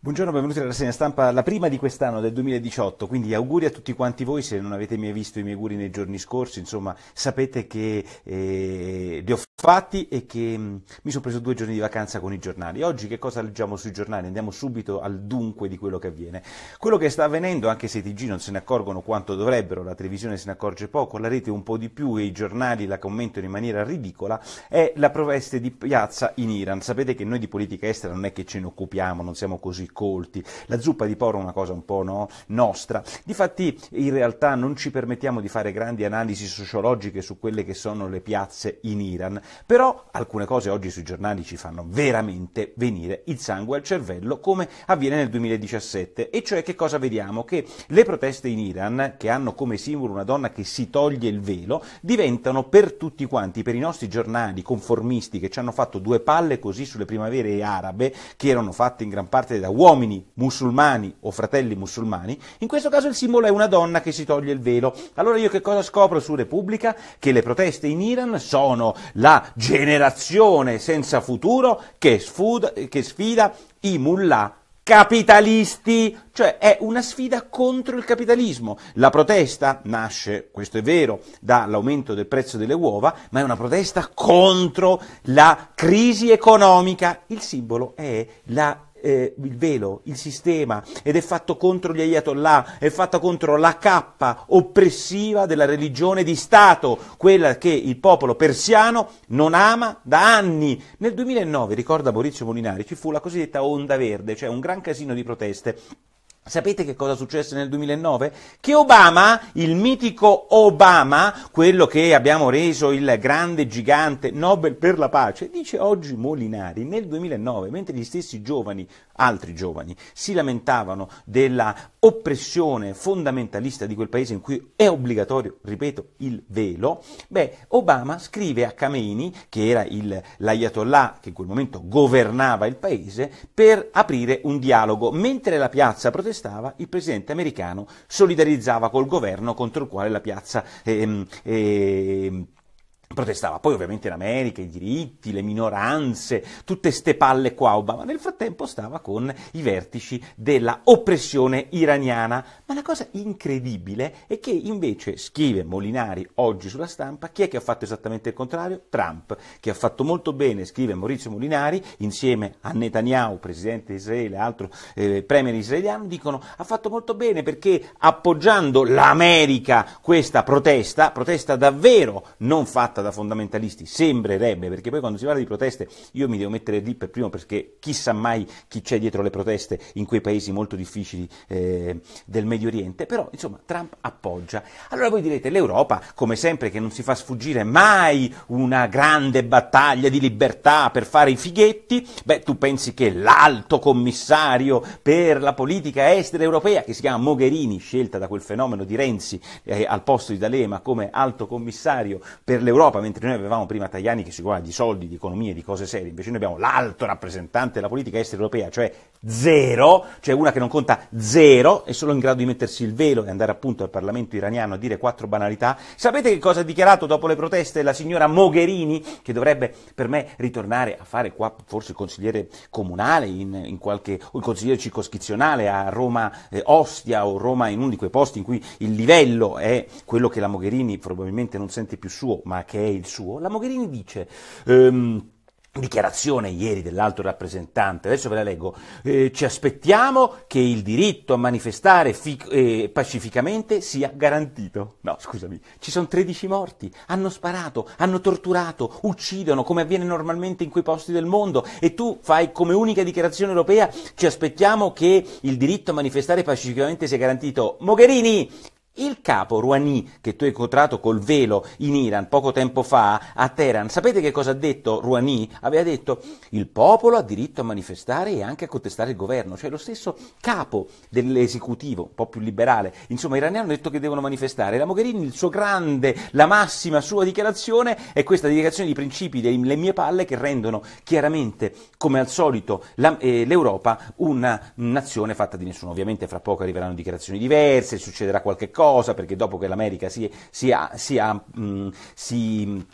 Buongiorno, benvenuti alla rassegna stampa, la prima di quest'anno del 2018, quindi auguri a tutti quanti voi, se non avete mai visto i miei auguri nei giorni scorsi, insomma sapete che eh, li ho fatti e che mh, mm, mi sono preso due giorni di vacanza con i giornali. Oggi che cosa leggiamo sui giornali? Andiamo subito al dunque di quello che avviene. Quello che sta avvenendo, anche se i TG non se ne accorgono quanto dovrebbero, la televisione se ne accorge poco, la rete un po' di più e i giornali la commentano in maniera ridicola, è la proveste di piazza in Iran. Sapete che noi di politica estera non è che ce ne occupiamo, non siamo così colti. La zuppa di poro è una cosa un po' no? nostra. Difatti in realtà non ci permettiamo di fare grandi analisi sociologiche su quelle che sono le piazze in Iran, però alcune cose oggi sui giornali ci fanno veramente venire il sangue al cervello come avviene nel 2017, e cioè che cosa vediamo? Che le proteste in Iran, che hanno come simbolo una donna che si toglie il velo, diventano per tutti quanti, per i nostri giornali conformisti che ci hanno fatto due palle così sulle primavere arabe, che erano fatte in gran parte da uomini musulmani o fratelli musulmani, in questo caso il simbolo è una donna che si toglie il velo. Allora io che cosa scopro su Repubblica? Che le proteste in Iran sono la generazione senza futuro che, sfuda, che sfida i mullah capitalisti, cioè è una sfida contro il capitalismo. La protesta nasce, questo è vero, dall'aumento del prezzo delle uova, ma è una protesta contro la crisi economica. Il simbolo è la eh, il velo, il sistema, ed è fatto contro gli ayatollah, è fatto contro la cappa oppressiva della religione di Stato, quella che il popolo persiano non ama da anni. Nel 2009, ricorda Maurizio Molinari, ci fu la cosiddetta onda verde, cioè un gran casino di proteste Sapete che cosa successe nel 2009? Che Obama, il mitico Obama, quello che abbiamo reso il grande gigante Nobel per la pace, dice oggi Molinari, nel 2009, mentre gli stessi giovani, altri giovani, si lamentavano della oppressione fondamentalista di quel paese in cui è obbligatorio, ripeto, il velo, beh, Obama scrive a Khamenei, che era il, l'ayatollah che in quel momento governava il paese, per aprire un dialogo, mentre la piazza protestante protestava, il presidente americano solidarizzava col governo contro il quale la piazza ehm, ehm, protestava poi ovviamente in America, i diritti, le minoranze, tutte ste palle qua, Obama nel frattempo stava con i vertici della oppressione iraniana, ma la cosa incredibile è che invece scrive Molinari oggi sulla stampa, chi è che ha fatto esattamente il contrario? Trump, che ha fatto molto bene, scrive Maurizio Molinari, insieme a Netanyahu, presidente di Israele, altro eh, premier israeliano, dicono ha fatto molto bene perché appoggiando l'America questa protesta, protesta davvero non fatta fatta da fondamentalisti, sembrerebbe, perché poi quando si parla di proteste io mi devo mettere lì per primo perché chissà mai chi c'è dietro le proteste in quei paesi molto difficili eh, del Medio Oriente, però insomma Trump appoggia. Allora voi direte l'Europa, come sempre, che non si fa sfuggire mai una grande battaglia di libertà per fare i fighetti, beh tu pensi che l'alto commissario per la politica estera europea, che si chiama Mogherini, scelta da quel fenomeno di Renzi eh, al posto di D'Alema come alto commissario per l'Europa, dell'Europa, mentre noi avevamo prima Tajani che si occupava di soldi, di economia, di cose serie, invece noi abbiamo l'alto rappresentante della politica estera europea, cioè zero, cioè una che non conta zero, è solo in grado di mettersi il velo e andare appunto al Parlamento iraniano a dire quattro banalità. Sapete che cosa ha dichiarato dopo le proteste la signora Mogherini, che dovrebbe per me ritornare a fare qua forse il consigliere comunale in, in qualche, o il consigliere circoscrizionale a Roma eh, Ostia o Roma in uno di quei posti in cui il livello è quello che la Mogherini probabilmente non sente più suo, ma che che è il suo, la Mogherini dice... Ehm, dichiarazione ieri dell'alto rappresentante, adesso ve la leggo, eh, ci aspettiamo che il diritto a manifestare fic- eh, pacificamente sia garantito. No, scusami, ci sono 13 morti, hanno sparato, hanno torturato, uccidono come avviene normalmente in quei posti del mondo e tu fai come unica dichiarazione europea ci aspettiamo che il diritto a manifestare pacificamente sia garantito. Mogherini, il capo Rouhani, che tu hai incontrato col velo in Iran poco tempo fa a Teheran, sapete che cosa ha detto Rouhani? Aveva detto il popolo ha diritto a manifestare e anche a contestare il governo, cioè lo stesso capo dell'esecutivo, un po' più liberale, insomma i iraniani hanno detto che devono manifestare. La Mogherini, il suo grande, la massima sua dichiarazione è questa dichiarazione di principi delle mie palle che rendono chiaramente come al solito eh, l'Europa eh, una nazione fatta di nessuno. Ovviamente fra poco arriveranno dichiarazioni diverse, succederà qualche cosa, perché dopo che l'America si, si, si, mm, si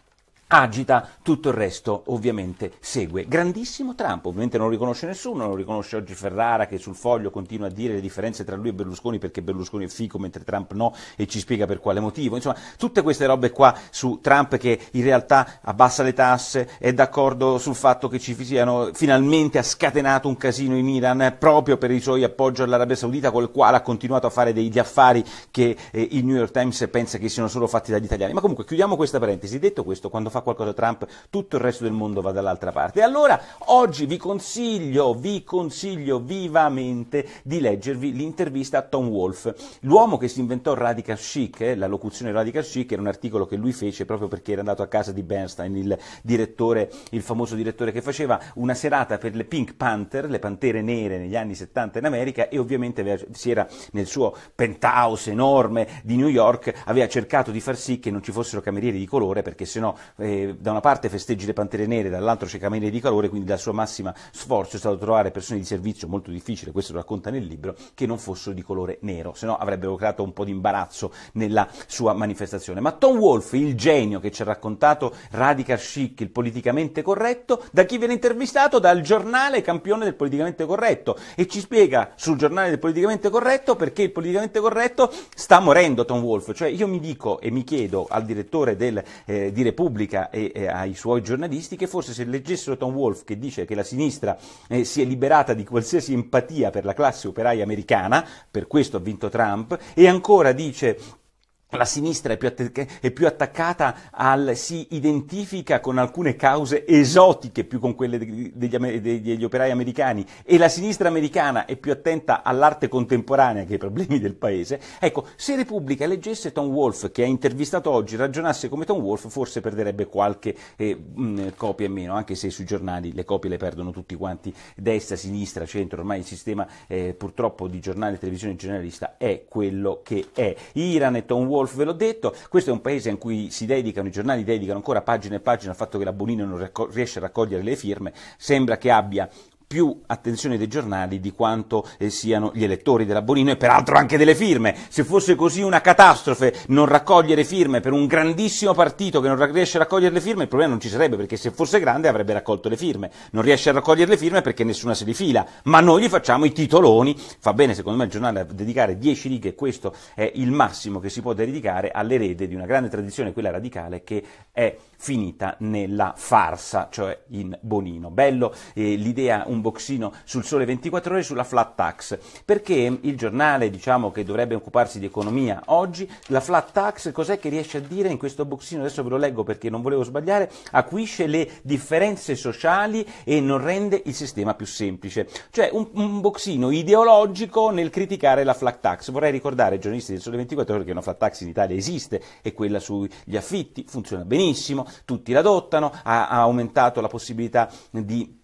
agita, tutto il resto ovviamente segue. Grandissimo Trump, ovviamente non lo riconosce nessuno, non riconosce oggi Ferrara che sul foglio continua a dire le differenze tra lui e Berlusconi perché Berlusconi è fico mentre Trump no e ci spiega per quale motivo. Insomma, tutte queste robe qua su Trump che in realtà abbassa le tasse, è d'accordo sul fatto che ci siano, finalmente ha scatenato un casino in Iran proprio per i suoi appoggi all'Arabia Saudita col quale ha continuato a fare degli affari che eh, il New York Times pensa che siano solo fatti dagli italiani. Ma comunque chiudiamo questa parentesi, detto questo, quando fa qualcosa Trump, tutto il resto del mondo va dall'altra parte. E allora oggi vi consiglio, vi consiglio vivamente di leggervi l'intervista a Tom Wolf, l'uomo che si inventò Radical Chic, eh, la locuzione Radical Chic era un articolo che lui fece proprio perché era andato a casa di Bernstein, il, direttore, il famoso direttore che faceva una serata per le Pink Panther, le pantere nere negli anni 70 in America e ovviamente si era nel suo penthouse enorme di New York, aveva cercato di far sì che non ci fossero camerieri di colore perché sennò no, eh, eh, da una parte festeggi le pantere nere, dall'altro c'è Camere di calore, quindi il suo massimo sforzo è stato trovare persone di servizio molto difficile, questo lo racconta nel libro, che non fossero di colore nero, se no avrebbero creato un po' di imbarazzo nella sua manifestazione. Ma Tom Wolfe, il genio che ci ha raccontato radical chic, il politicamente corretto, da chi viene intervistato? Dal giornale campione del politicamente corretto e ci spiega sul giornale del politicamente corretto perché il politicamente corretto sta morendo Tom Wolfe, cioè io mi dico e mi chiedo al direttore del, eh, di Repubblica America e, e, ai suoi giornalisti che forse se leggessero Tom Wolf che dice che la sinistra eh, si è liberata di qualsiasi empatia per la classe operaia americana, per questo ha vinto Trump, e ancora dice la sinistra è più, att- è più, attaccata al, si identifica con alcune cause esotiche più con quelle degli, degli, degli, operai americani e la sinistra americana è più attenta all'arte contemporanea che ai problemi del paese. Ecco, se Repubblica leggesse Tom Wolf che ha intervistato oggi, ragionasse come Tom Wolf, forse perderebbe qualche eh, mh, copia in meno, anche se sui giornali le copie le perdono tutti quanti, destra, sinistra, centro, ormai il sistema eh, purtroppo di giornale, e televisione generalista è quello che è. Iran e Tom Wolf golf, ve l'ho detto, questo è un paese in cui si dedicano, i giornali dedicano ancora pagine e pagine al fatto che la Bonino non riesce a raccogliere le firme, sembra che abbia più attenzione dei giornali di quanto eh, siano gli elettori della Bonino e peraltro anche delle firme. Se fosse così una catastrofe non raccogliere firme per un grandissimo partito che non riesce a raccogliere le firme, il problema non ci sarebbe perché se fosse grande avrebbe raccolto le firme. Non riesce a raccogliere le firme perché nessuna se li fila, ma noi gli facciamo i titoloni. Fa bene secondo me il giornale a dedicare 10 righe, questo è il massimo che si può dedicare all'erede di una grande tradizione, quella radicale, che è finita nella farsa, cioè in Bonino. Bello eh, l'idea, un boxino sul sole 24 ore sulla flat tax, perché il giornale diciamo, che dovrebbe occuparsi di economia oggi, la flat tax cos'è che riesce a dire in questo boxino, adesso ve lo leggo perché non volevo sbagliare, acuisce le differenze sociali e non rende il sistema più semplice. Cioè un, un boxino ideologico nel criticare la flat tax. Vorrei ricordare ai giornalisti del sole 24 ore che una flat tax in Italia esiste e quella sugli affitti funziona benissimo tutti l'adottano, ha, ha aumentato la possibilità di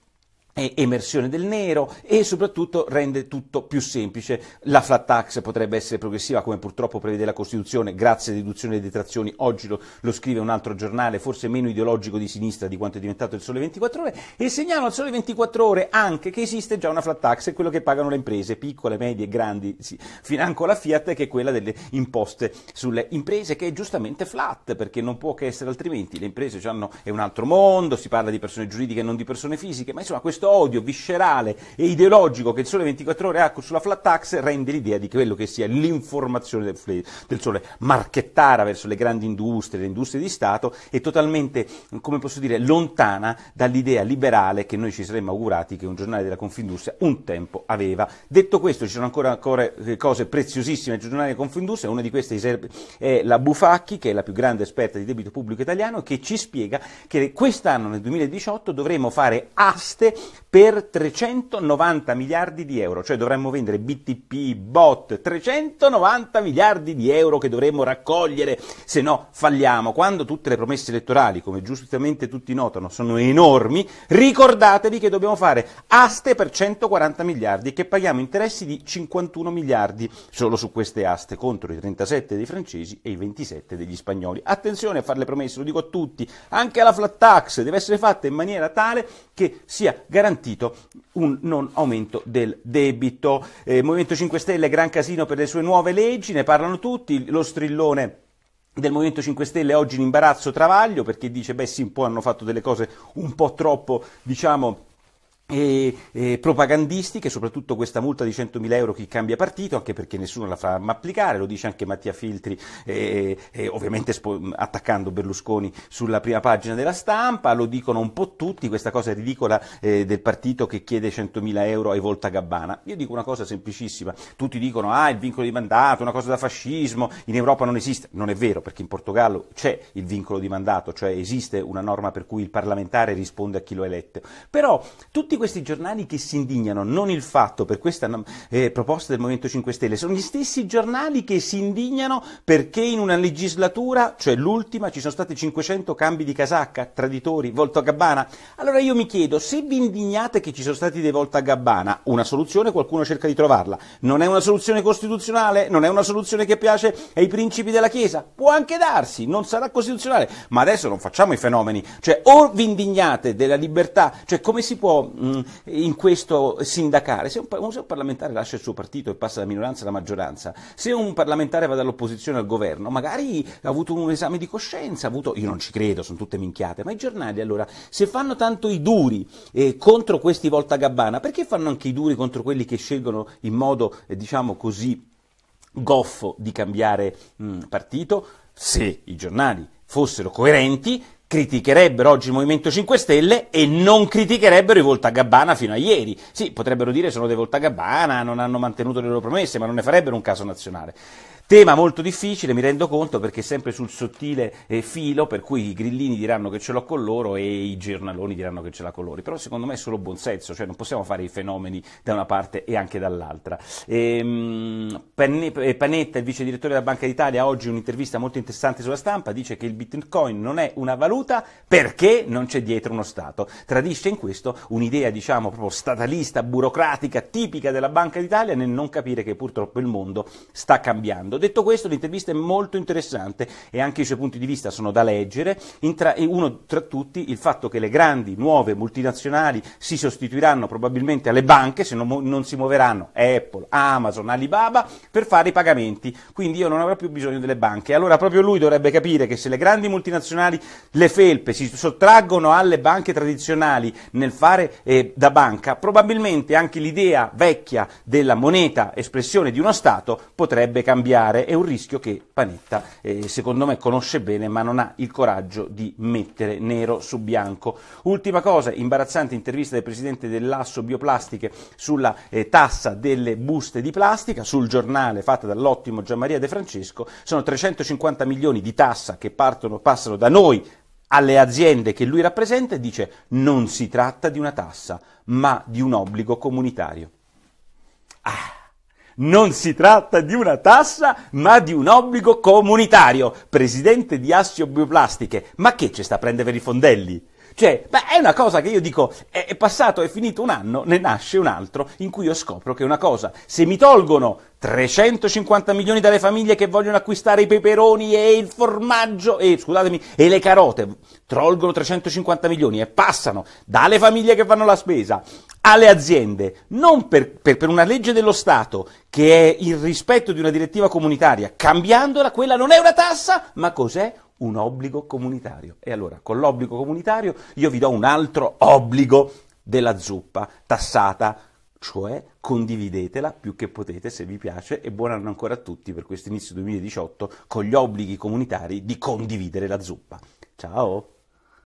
emersione del nero e soprattutto rende tutto più semplice. La flat tax potrebbe essere progressiva come purtroppo prevede la Costituzione grazie a deduzioni e detrazioni, oggi lo, lo, scrive un altro giornale forse meno ideologico di sinistra di quanto è diventato il Sole 24 Ore e segnalo al Sole 24 Ore anche che esiste già una flat tax, è quello che pagano le imprese piccole, medie e grandi, sì, financo la Fiat che è quella delle imposte sulle imprese che è giustamente flat perché non può che essere altrimenti, le imprese hanno, è un altro mondo, si parla di persone giuridiche e non di persone fisiche, ma insomma questo questo odio viscerale e ideologico che il Sole 24 Ore ha sulla flat tax rende l'idea di quello che sia l'informazione del, del Sole marchettara verso le grandi industrie, le industrie di Stato e totalmente, come posso dire, lontana dall'idea liberale che noi ci saremmo augurati che un giornale della Confindustria un tempo aveva. Detto questo, ci sono ancora, ancora cose preziosissime del giornale della Confindustria, una di queste è la Bufacchi, che è la più grande esperta di debito pubblico italiano, che ci spiega che quest'anno, nel 2018, dovremo fare aste per 390 miliardi di euro, cioè dovremmo vendere BTP, bot, 390 miliardi di euro che dovremmo raccogliere, se no falliamo. Quando tutte le promesse elettorali, come giustamente tutti notano, sono enormi, ricordatevi che dobbiamo fare aste per 140 miliardi e che paghiamo interessi di 51 miliardi solo su queste aste contro i 37 dei francesi e i 27 degli spagnoli. Attenzione a fare le promesse, lo dico a tutti, anche la flat tax deve essere fatta in maniera tale che sia garantita garantito un non aumento del debito. Eh, Movimento 5 Stelle, gran casino per le sue nuove leggi, ne parlano tutti, lo strillone del Movimento 5 Stelle oggi in imbarazzo Travaglio perché dice beh sì, un po' hanno fatto delle cose un po' troppo, diciamo, e, e, propagandistiche, soprattutto questa multa di 100.000 euro chi cambia partito, anche perché nessuno la farà mai applicare, lo dice anche Mattia Filtri, eh, eh, ovviamente spo- attaccando Berlusconi sulla prima pagina della stampa, lo dicono un po' tutti, questa cosa ridicola eh, del partito che chiede 100.000 euro ai Volta Gabbana. Io dico una cosa semplicissima, tutti dicono ah il vincolo di mandato, una cosa da fascismo, in Europa non esiste, non è vero perché in Portogallo c'è il vincolo di mandato, cioè esiste una norma per cui il parlamentare risponde a chi lo ha eletto, però tutti questi giornali che si indignano, non il fatto per questa eh, proposta del Movimento 5 Stelle, sono gli stessi giornali che si indignano perché in una legislatura, cioè l'ultima, ci sono stati 500 cambi di casacca, traditori, volto a gabbana. Allora io mi chiedo, se vi indignate che ci sono stati dei volta a gabbana, una soluzione qualcuno cerca di trovarla. Non è una soluzione costituzionale, non è una soluzione che piace ai principi della Chiesa. Può anche darsi, non sarà costituzionale, ma adesso non facciamo i fenomeni. Cioè, o vi indignate della libertà, cioè come si può mm, Mm, in questo sindacale. Se un, se un parlamentare lascia il suo partito e passa da minoranza alla maggioranza, se un parlamentare va dall'opposizione al governo, magari ha avuto un esame di coscienza, avuto, io non ci credo, sono tutte minchiate, ma i giornali allora, se fanno tanto i duri eh, contro questi volta gabbana, perché fanno anche i duri contro quelli che scelgono in modo, eh, diciamo così, goffo di cambiare mh, mm, partito? Se i giornali fossero coerenti, criticherebbero oggi il Movimento 5 Stelle e non criticherebbero i Voltagabbana fino a ieri. Sì, potrebbero dire sono dei Voltagabbana, non hanno mantenuto le loro promesse, ma non ne farebbero un caso nazionale. Tema molto difficile, mi rendo conto, perché sempre sul sottile eh, filo, per cui i grillini diranno che ce l'ho con loro e i giornaloni diranno che ce l'ha con loro. Però secondo me è solo buonsenso, cioè non possiamo fare i fenomeni da una parte e anche dall'altra. Ehm, eh, Panetta, il vice direttore della Banca d'Italia, oggi un'intervista molto interessante sulla stampa, dice che il bitcoin non è una valuta perché non c'è dietro uno Stato. Tradisce in questo un'idea, diciamo, proprio statalista, burocratica, tipica della Banca d'Italia nel non capire che purtroppo il mondo sta cambiando. Detto questo, l'intervista è molto interessante e anche i suoi punti di vista sono da leggere. Tra, uno tra tutti il fatto che le grandi nuove multinazionali si sostituiranno probabilmente alle banche, se non, non si muoveranno Apple, Amazon, Alibaba, per fare i pagamenti. Quindi io non avrò più bisogno delle banche. Allora proprio lui dovrebbe capire che se le grandi multinazionali, le felpe, si sottraggono alle banche tradizionali nel fare eh, da banca, probabilmente anche l'idea vecchia della moneta espressione di uno Stato potrebbe cambiare fare è un rischio che Panetta eh, secondo me conosce bene ma non ha il coraggio di mettere nero su bianco. Ultima cosa, imbarazzante intervista del presidente dell'Asso Bioplastiche sulla eh, tassa delle buste di plastica, sul giornale fatta dall'ottimo Gianmaria De Francesco, sono 350 milioni di tassa che partono, passano da noi alle aziende che lui rappresenta e dice non si tratta di una tassa, ma di un obbligo comunitario. Ah. Non si tratta di una tassa, ma di un obbligo comunitario. Presidente di Assio Bioplastiche, ma che ci sta a prendere per i fondelli? Cioè, beh, è una cosa che io dico, è, passato, è finito un anno, ne nasce un altro in cui io scopro che una cosa, se mi tolgono 350 milioni dalle famiglie che vogliono acquistare i peperoni e il formaggio, e scusatemi, e le carote, tolgono 350 milioni e passano dalle famiglie che fanno la spesa alle aziende, non per, per, per, una legge dello Stato che è il rispetto di una direttiva comunitaria, cambiandola, quella non è una tassa, ma cos'è? Un obbligo comunitario. E allora, con l'obbligo comunitario, io vi do un altro obbligo della zuppa tassata, cioè condividetela più che potete se vi piace e buon anno ancora a tutti per questo inizio 2018 con gli obblighi comunitari di condividere la zuppa. Ciao!